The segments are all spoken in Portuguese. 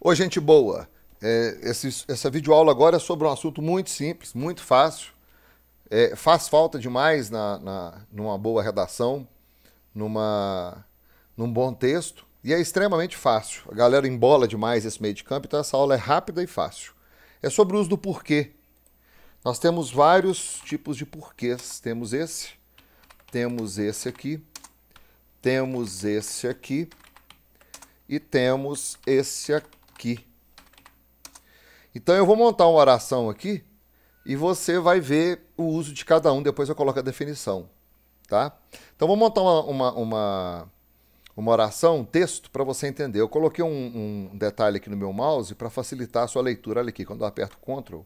Oi, gente boa, é, esse, essa videoaula agora é sobre um assunto muito simples, muito fácil. É, faz falta demais na, na, numa boa redação, numa, num bom texto, e é extremamente fácil. A galera embola demais esse meio de campo, então essa aula é rápida e fácil. É sobre o uso do porquê. Nós temos vários tipos de porquês. Temos esse, temos esse aqui, temos esse aqui e temos esse aqui aqui. Então eu vou montar uma oração aqui e você vai ver o uso de cada um, depois eu coloco a definição, tá? Então vou montar uma, uma, uma, uma oração, um texto, para você entender. Eu coloquei um, um detalhe aqui no meu mouse para facilitar a sua leitura. Olha aqui, quando eu aperto Ctrl,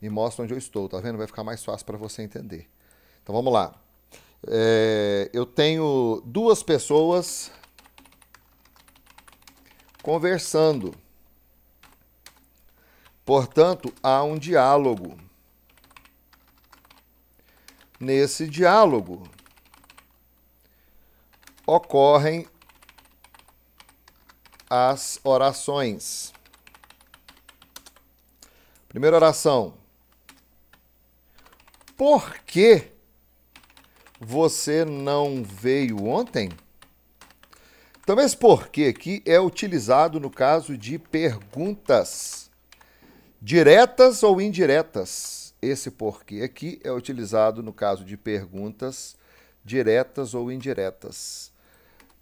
me mostra onde eu estou, tá vendo? Vai ficar mais fácil para você entender. Então vamos lá. É, eu tenho duas pessoas conversando. Portanto, há um diálogo. Nesse diálogo ocorrem as orações. Primeira oração. Por que você não veio ontem? Então, esse porquê aqui é utilizado no caso de perguntas diretas ou indiretas. Esse porquê aqui é utilizado no caso de perguntas diretas ou indiretas.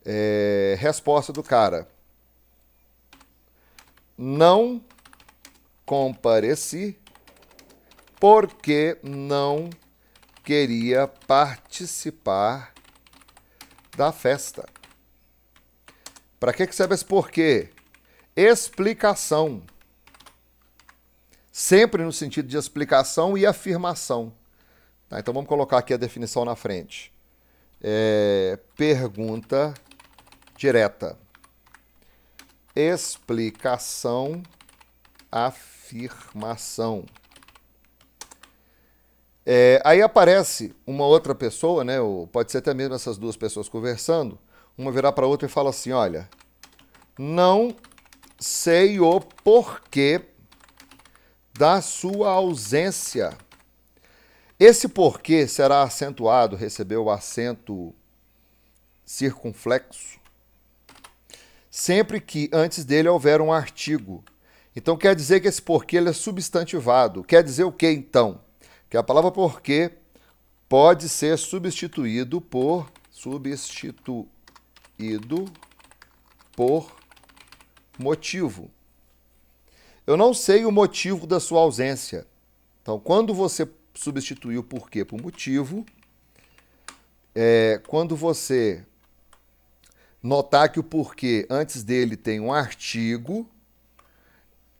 É, resposta do cara. Não compareci porque não queria participar da festa. Para que, que serve esse porquê? Explicação sempre no sentido de explicação e afirmação. Tá, então vamos colocar aqui a definição na frente. É, pergunta direta. Explicação, afirmação. É, aí aparece uma outra pessoa, né? Ou pode ser até mesmo essas duas pessoas conversando. Uma virar para outra e fala assim: Olha, não sei o porquê da sua ausência. Esse porquê será acentuado, recebeu o acento circunflexo, sempre que antes dele houver um artigo. Então quer dizer que esse porquê ele é substantivado. Quer dizer o que então? Que a palavra porquê pode ser substituído por substituído por motivo. Eu não sei o motivo da sua ausência. Então, quando você substituiu o porquê Por motivo. É, quando você notar que o porquê antes dele tem um artigo,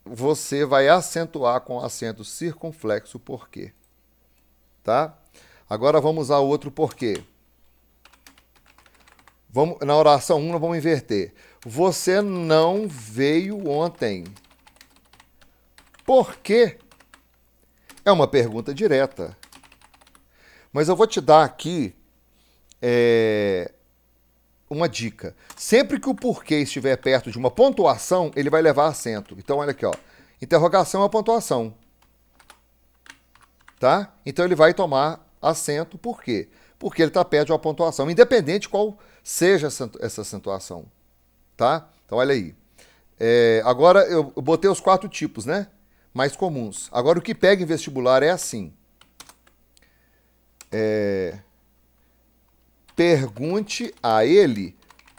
você vai acentuar com acento circunflexo o porquê. Tá? Agora vamos ao outro porquê. Vamos, na oração 1, nós vamos inverter. Você não veio ontem. Por quê? É uma pergunta direta. Mas eu vou te dar aqui é, uma dica. Sempre que o porquê estiver perto de uma pontuação, ele vai levar acento. Então, olha aqui, ó. Interrogação é pontuação. Tá? Então, ele vai tomar acento por quê? Porque ele está perto de uma pontuação, independente qual seja essa, acentuação. Tá? Então, olha aí. É, agora, eu botei os quatro tipos, né? mais comuns. Agora, o que pega em vestibular é assim. É... Pergunte a ele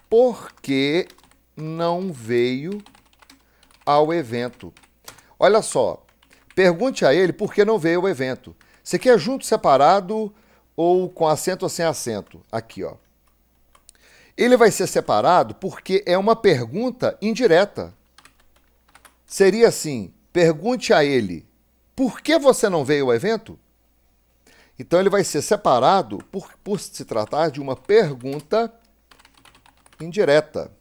por que não veio ao evento. Olha só, pergunte a ele por que não veio ao evento. Você quer é junto, separado ou com acento ou sem acento? Aqui, ó. Ele vai ser separado porque é uma pergunta indireta. Seria assim: pergunte a ele: por que você não veio ao evento? Então ele vai ser separado por, por se tratar de uma pergunta indireta.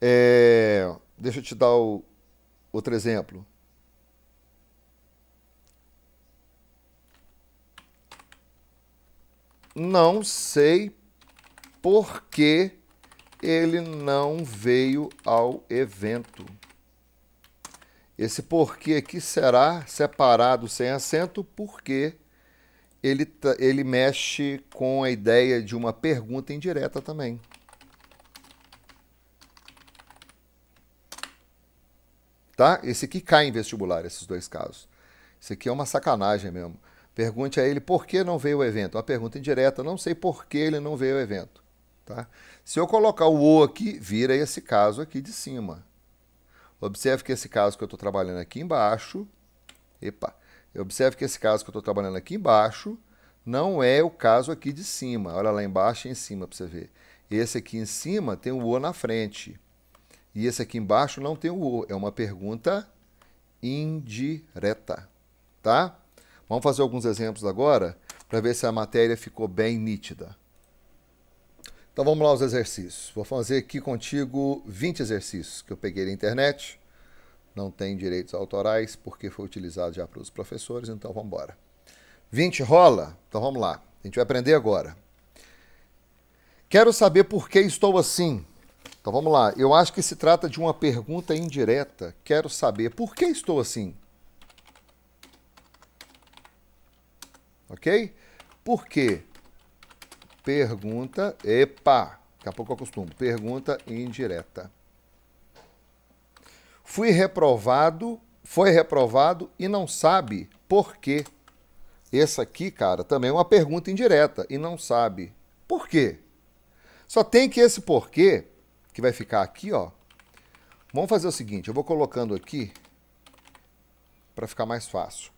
É, deixa eu te dar o, outro exemplo. Não sei por que ele não veio ao evento. Esse porquê aqui será separado sem acento porque ele, ele mexe com a ideia de uma pergunta indireta também. Tá? Esse aqui cai em vestibular, esses dois casos. Isso aqui é uma sacanagem mesmo. Pergunte a ele por que não veio o evento. Uma pergunta indireta, não sei por que ele não veio o evento. Tá? Se eu colocar o O aqui, vira esse caso aqui de cima. Observe que esse caso que eu estou trabalhando aqui embaixo, epa, observe que esse caso que eu estou trabalhando aqui embaixo não é o caso aqui de cima. Olha lá embaixo e em cima para você ver. Esse aqui em cima tem o O na frente. E esse aqui embaixo não tem o O. É uma pergunta indireta. Tá? Vamos fazer alguns exemplos agora para ver se a matéria ficou bem nítida. Então vamos lá aos exercícios. Vou fazer aqui contigo 20 exercícios que eu peguei na internet. Não tem direitos autorais porque foi utilizado já para os professores, então vamos embora. 20 rola? Então vamos lá. A gente vai aprender agora. Quero saber por que estou assim. Então vamos lá. Eu acho que se trata de uma pergunta indireta. Quero saber por que estou assim. Ok? Por quê? Pergunta, epa, daqui a pouco eu acostumo. Pergunta indireta. Fui reprovado, foi reprovado e não sabe por quê. Essa aqui, cara, também é uma pergunta indireta e não sabe por quê. Só tem que esse porquê, que vai ficar aqui, ó. Vamos fazer o seguinte, eu vou colocando aqui para ficar mais fácil.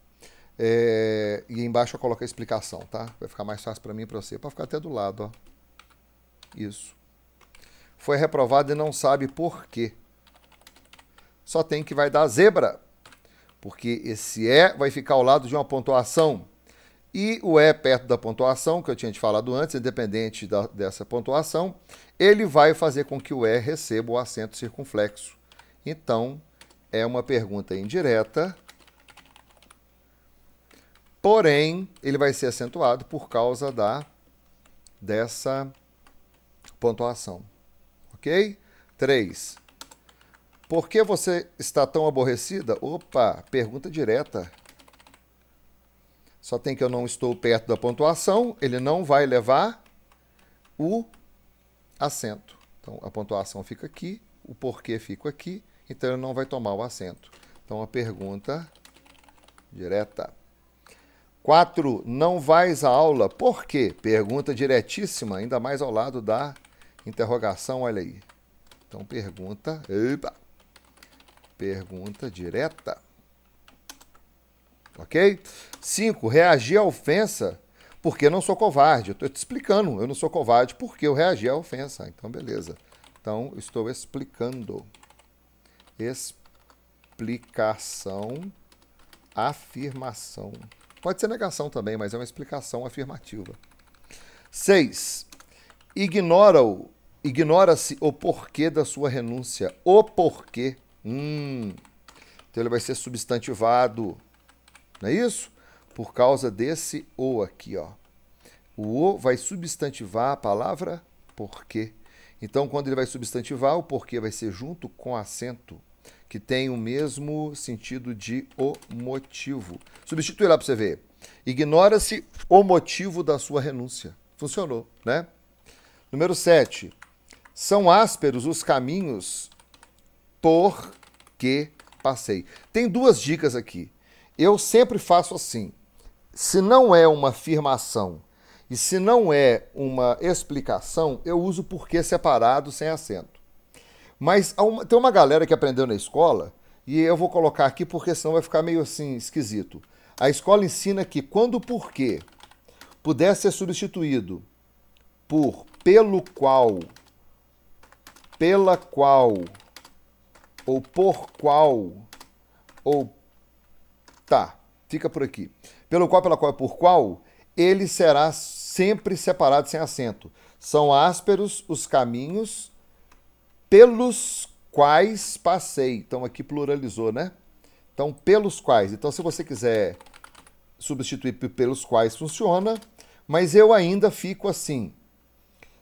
É, e embaixo eu coloco a explicação, tá? Vai ficar mais fácil para mim e para você. Para ficar até do lado, ó. Isso. Foi reprovado e não sabe por quê. Só tem que vai dar zebra. Porque esse é vai ficar ao lado de uma pontuação. E o é perto da pontuação, que eu tinha te falado antes, independente da, dessa pontuação, ele vai fazer com que o é receba o acento circunflexo. Então, é uma pergunta indireta Porém, ele vai ser acentuado por causa da dessa pontuação. OK? 3. Por que você está tão aborrecida? Opa, pergunta direta. Só tem que eu não estou perto da pontuação, ele não vai levar o acento. Então a pontuação fica aqui, o porquê fica aqui, então ele não vai tomar o acento. Então a pergunta direta. 4. Não vais à aula. Por quê? Pergunta diretíssima, ainda mais ao lado da interrogação, olha aí. Então, pergunta. Epa, pergunta direta. Ok? 5. Reagir à ofensa porque não sou covarde. Eu estou te explicando, eu não sou covarde porque eu reagi à ofensa. Então, beleza. Então, estou explicando. Explicação, afirmação. Pode ser negação também, mas é uma explicação afirmativa. 6. Ignora-o. Ignora-se o porquê da sua renúncia. O porquê. Hum. Então ele vai ser substantivado. Não é isso? Por causa desse o aqui, ó. O o vai substantivar a palavra porquê. Então, quando ele vai substantivar, o porquê vai ser junto com acento que tem o mesmo sentido de o motivo. Substitui lá para você ver. Ignora-se o motivo da sua renúncia. Funcionou, né? Número 7. São ásperos os caminhos por que passei. Tem duas dicas aqui. Eu sempre faço assim. Se não é uma afirmação e se não é uma explicação, eu uso porque separado sem acento. Mas uma, tem uma galera que aprendeu na escola, e eu vou colocar aqui porque senão vai ficar meio assim esquisito. A escola ensina que quando o porquê puder ser substituído por pelo qual, pela qual, ou por qual, ou tá, fica por aqui. Pelo qual, pela qual, por qual, ele será sempre separado sem acento. São ásperos os caminhos pelos quais passei. Então aqui pluralizou, né? Então, pelos quais. Então, se você quiser substituir pelos quais funciona, mas eu ainda fico assim.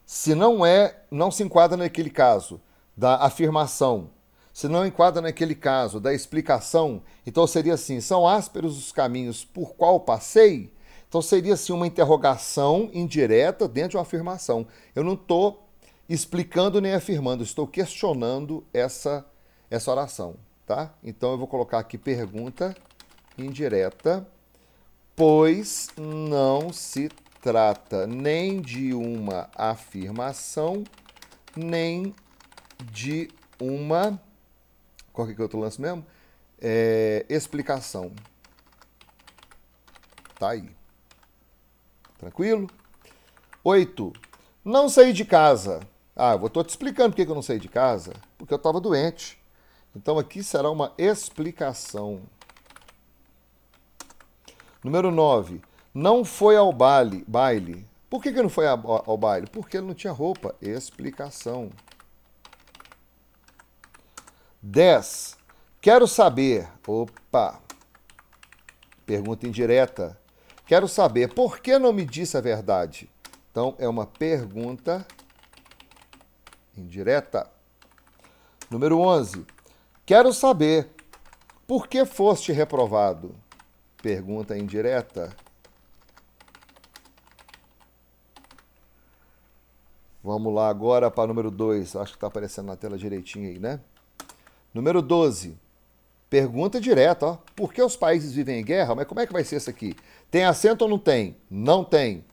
Se não é, não se enquadra naquele caso da afirmação, se não enquadra naquele caso da explicação, então seria assim: são ásperos os caminhos por qual passei? Então seria assim uma interrogação indireta dentro de uma afirmação. Eu não estou explicando nem afirmando, estou questionando essa, essa oração, tá? Então eu vou colocar aqui pergunta indireta, pois não se trata nem de uma afirmação, nem de uma. Qual que é outro lance mesmo? É, explicação. Tá aí. Tranquilo? 8. Não saí de casa. Ah, eu estou te explicando por que eu não saí de casa. Porque eu estava doente. Então aqui será uma explicação. Número 9. Não foi ao baile. baile. Por que, que não foi ao, ao baile? Porque ele não tinha roupa. Explicação. 10. Quero saber. Opa! Pergunta indireta. Quero saber por que não me disse a verdade? Então é uma pergunta indireta indireta. Número 11. Quero saber por que foste reprovado? Pergunta indireta. Vamos lá agora para número 2. Acho que está aparecendo na tela direitinho aí, né? Número 12. Pergunta direta, ó. Por que os países vivem em guerra? Mas como é que vai ser isso aqui? Tem acento ou não tem? Não tem.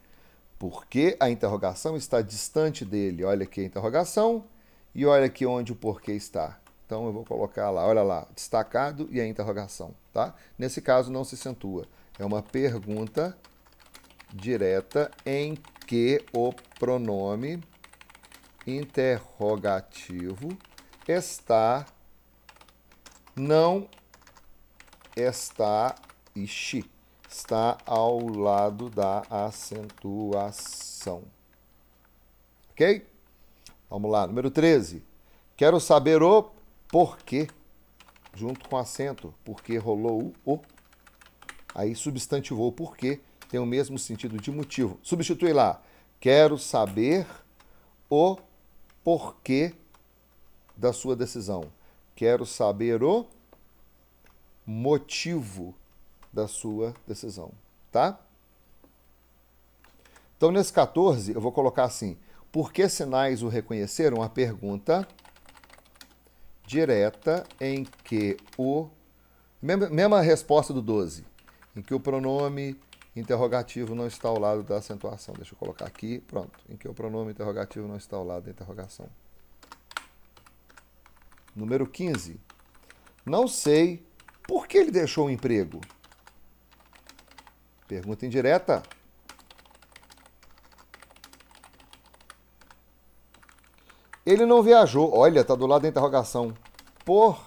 Porque a interrogação está distante dele. Olha aqui a interrogação e olha aqui onde o porquê está. Então eu vou colocar lá, olha lá, destacado e a interrogação, tá? Nesse caso não se acentua. É uma pergunta direta em que o pronome interrogativo está não está ishi está ao lado da acentuação. Ok? Vamos lá, número 13. Quero saber o porquê, junto com acento, porque rolou o o. Aí substantivou o porquê, tem o mesmo sentido de motivo. Substitui lá. Quero saber o porquê da sua decisão. Quero saber o motivo da sua decisão, tá? Então, nesse 14, eu vou colocar assim: por que sinais o reconheceram? A pergunta direta em que o. Mesma resposta do 12, em que o pronome interrogativo não está ao lado da acentuação. Deixa eu colocar aqui, pronto. Em que o pronome interrogativo não está ao lado da interrogação. Número 15. Não sei por que ele deixou o emprego. Pergunta indireta. Ele não viajou. Olha, está do lado da interrogação. Por.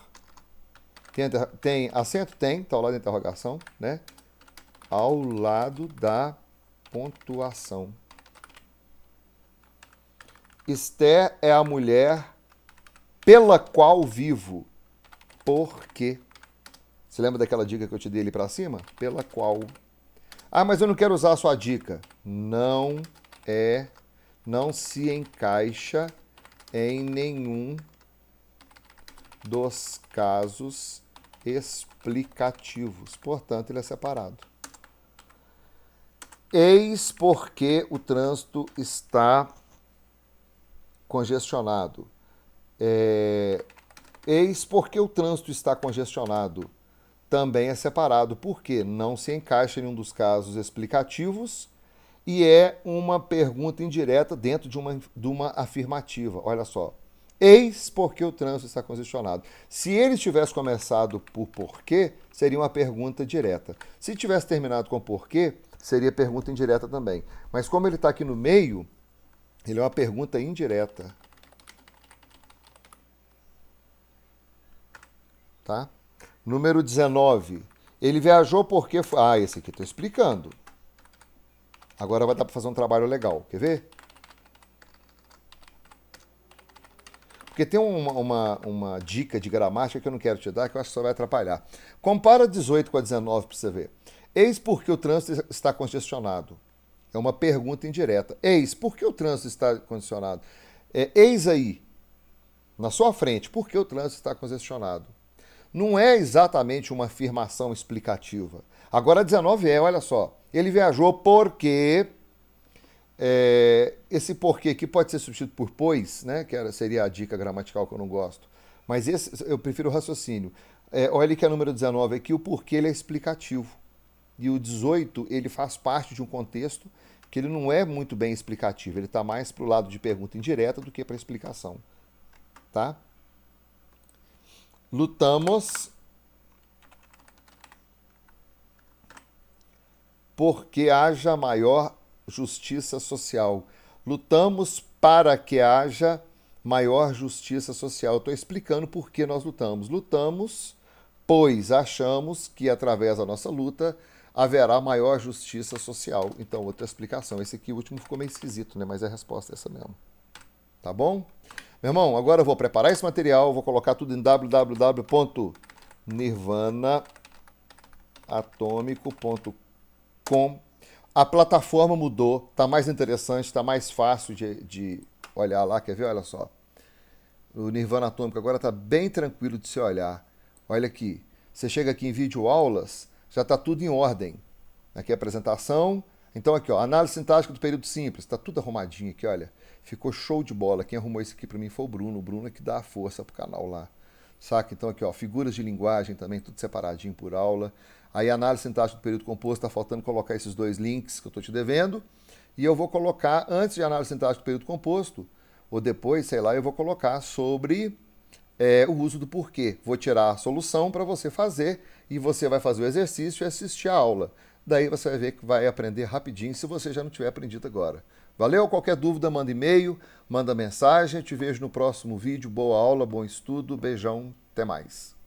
Tem, tem acento? Tem, está ao lado da interrogação, né? Ao lado da pontuação. Esther é a mulher pela qual vivo. Por quê? Você lembra daquela dica que eu te dei ali para cima? Pela qual ah, mas eu não quero usar a sua dica. Não é, não se encaixa em nenhum dos casos explicativos. Portanto, ele é separado. Eis porque o trânsito está congestionado. É... Eis porque o trânsito está congestionado também é separado, porque não se encaixa em um dos casos explicativos e é uma pergunta indireta dentro de uma, de uma afirmativa. Olha só. Eis porque o trânsito está congestionado. Se ele tivesse começado por porquê, seria uma pergunta direta. Se tivesse terminado com porquê, seria pergunta indireta também. Mas como ele está aqui no meio, ele é uma pergunta indireta. Tá? Número 19. Ele viajou porque. Ah, esse aqui estou explicando. Agora vai dar para fazer um trabalho legal. Quer ver? Porque tem uma, uma, uma, dica de gramática que eu não quero te dar, que eu acho que só vai atrapalhar. Compara 18 com a 19 para você ver. Eis por que o trânsito está congestionado. É uma pergunta indireta. Eis, por que o trânsito está congestionado? É, eis aí, na sua frente, por que o trânsito está congestionado? não é exatamente uma afirmação explicativa. Agora 19 é, olha só. Ele viajou porque. É, esse porquê que pode ser substituído por pois, né? Que era, seria a dica gramatical que eu não gosto. Mas esse, eu prefiro o raciocínio. É, olha que a número 19 aqui, o porquê ele é explicativo. E o 18, ele faz parte de um contexto que ele não é muito bem explicativo. Ele está mais para o lado de pergunta indireta do que para explicação. Tá? Lutamos porque haja maior justiça social. Lutamos para que haja maior justiça social. Estou explicando por que nós lutamos. Lutamos, pois achamos que através da nossa luta haverá maior justiça social. Então, outra explicação. Esse aqui, o último, ficou meio esquisito, né? Mas a resposta é essa mesmo. Tá bom? Meu irmão, agora eu vou preparar esse material, vou colocar tudo em www.nirvanaatômico.com A plataforma mudou, está mais interessante, está mais fácil de, de olhar lá. Quer ver? Olha só. O Nirvana Atômico agora está bem tranquilo de se olhar. Olha aqui. Você chega aqui em vídeo aulas, já está tudo em ordem. Aqui é apresentação, então aqui, ó, análise sintática do período simples, está tudo arrumadinho aqui, olha. Ficou show de bola. Quem arrumou isso aqui para mim foi o Bruno. O Bruno é que dá a força pro canal lá. Saca? Então aqui, ó, figuras de linguagem também, tudo separadinho por aula. Aí análise sintática do período composto, está faltando colocar esses dois links que eu estou te devendo. E eu vou colocar, antes de análise sintática do período composto, ou depois, sei lá, eu vou colocar sobre é, o uso do porquê. Vou tirar a solução para você fazer e você vai fazer o exercício e assistir a aula. Daí você vai ver que vai aprender rapidinho, se você já não tiver aprendido agora. Valeu? Qualquer dúvida, manda e-mail, manda mensagem. te vejo no próximo vídeo. Boa aula, bom estudo. Beijão, até mais.